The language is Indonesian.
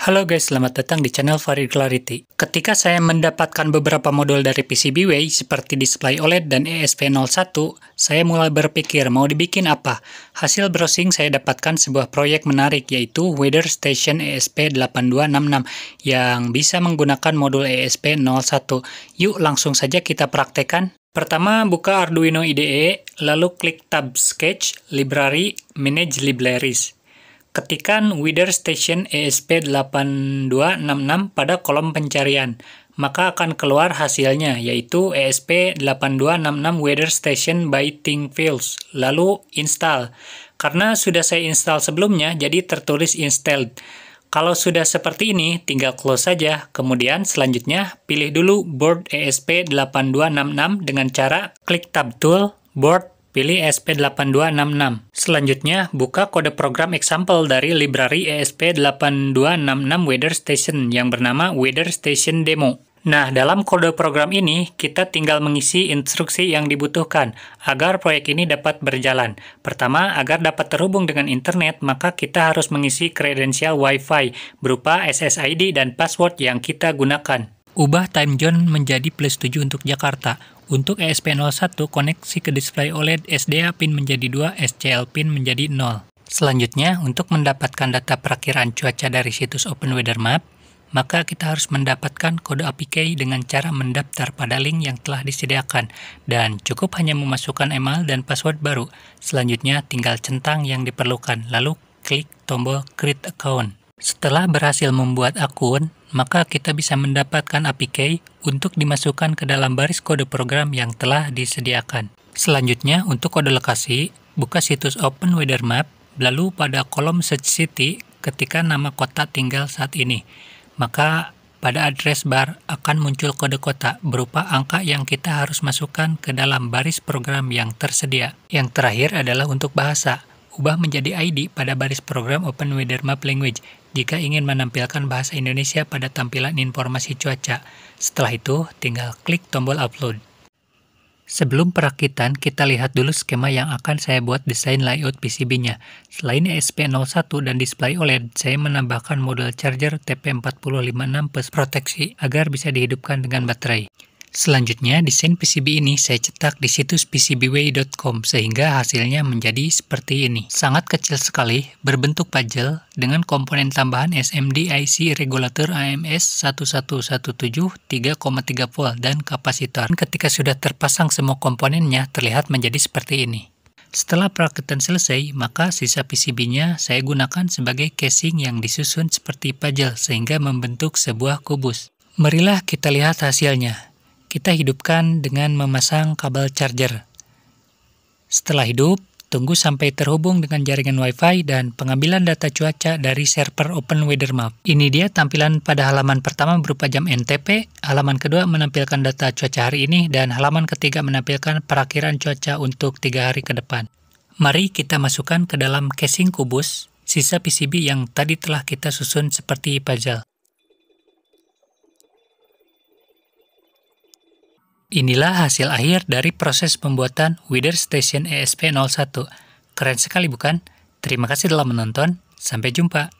Halo guys, selamat datang di channel Farid Clarity. Ketika saya mendapatkan beberapa modul dari PCBWay seperti display OLED dan ESP01, saya mulai berpikir mau dibikin apa. Hasil browsing saya dapatkan sebuah proyek menarik yaitu Weather Station ESP8266 yang bisa menggunakan modul ESP01. Yuk langsung saja kita praktekan. Pertama, buka Arduino IDE, lalu klik tab Sketch, Library, Manage Libraries. Ketikan weather Station ESP8266 pada kolom pencarian, maka akan keluar hasilnya, yaitu ESP8266 Weather Station by fields. Lalu install. Karena sudah saya install sebelumnya, jadi tertulis installed. Kalau sudah seperti ini, tinggal close saja. Kemudian selanjutnya, pilih dulu board ESP8266 dengan cara klik tab tool, board Pilih ESP8266. Selanjutnya, buka kode program example dari library ESP8266 Weather Station yang bernama Weather Station Demo. Nah, dalam kode program ini, kita tinggal mengisi instruksi yang dibutuhkan agar proyek ini dapat berjalan. Pertama, agar dapat terhubung dengan internet, maka kita harus mengisi kredensial Wi-Fi berupa SSID dan password yang kita gunakan. Ubah time zone menjadi plus 7 untuk Jakarta. Untuk ESP01, koneksi ke display OLED SDA pin menjadi 2, SCL pin menjadi 0. Selanjutnya, untuk mendapatkan data perakiran cuaca dari situs Open Weather Map, maka kita harus mendapatkan kode APK dengan cara mendaftar pada link yang telah disediakan dan cukup hanya memasukkan email dan password baru. Selanjutnya, tinggal centang yang diperlukan, lalu klik tombol Create Account. Setelah berhasil membuat akun, maka kita bisa mendapatkan APK untuk dimasukkan ke dalam baris kode program yang telah disediakan. Selanjutnya, untuk kode lokasi, buka situs Open Weather Map, lalu pada kolom Search City, ketika nama kota tinggal saat ini. Maka pada address bar akan muncul kode kota berupa angka yang kita harus masukkan ke dalam baris program yang tersedia. Yang terakhir adalah untuk bahasa. Ubah menjadi ID pada baris program Open Weather Map Language jika ingin menampilkan bahasa Indonesia pada tampilan informasi cuaca. Setelah itu, tinggal klik tombol upload. Sebelum perakitan, kita lihat dulu skema yang akan saya buat desain layout PCB-nya. Selain ESP01 dan display OLED, saya menambahkan model charger TP4056 plus proteksi agar bisa dihidupkan dengan baterai. Selanjutnya, desain PCB ini saya cetak di situs pcbway.com sehingga hasilnya menjadi seperti ini. Sangat kecil sekali, berbentuk puzzle dengan komponen tambahan SMD IC regulator AMS 1117 3,3 volt dan kapasitor. Ketika sudah terpasang semua komponennya, terlihat menjadi seperti ini. Setelah perakitan selesai, maka sisa PCB-nya saya gunakan sebagai casing yang disusun seperti puzzle sehingga membentuk sebuah kubus. Marilah kita lihat hasilnya kita hidupkan dengan memasang kabel charger. Setelah hidup, tunggu sampai terhubung dengan jaringan Wi-Fi dan pengambilan data cuaca dari server Open Weather Map. Ini dia tampilan pada halaman pertama berupa jam NTP, halaman kedua menampilkan data cuaca hari ini, dan halaman ketiga menampilkan perakiran cuaca untuk tiga hari ke depan. Mari kita masukkan ke dalam casing kubus sisa PCB yang tadi telah kita susun seperti puzzle. Inilah hasil akhir dari proses pembuatan Wither Station ESP01. Keren sekali bukan? Terima kasih telah menonton, sampai jumpa.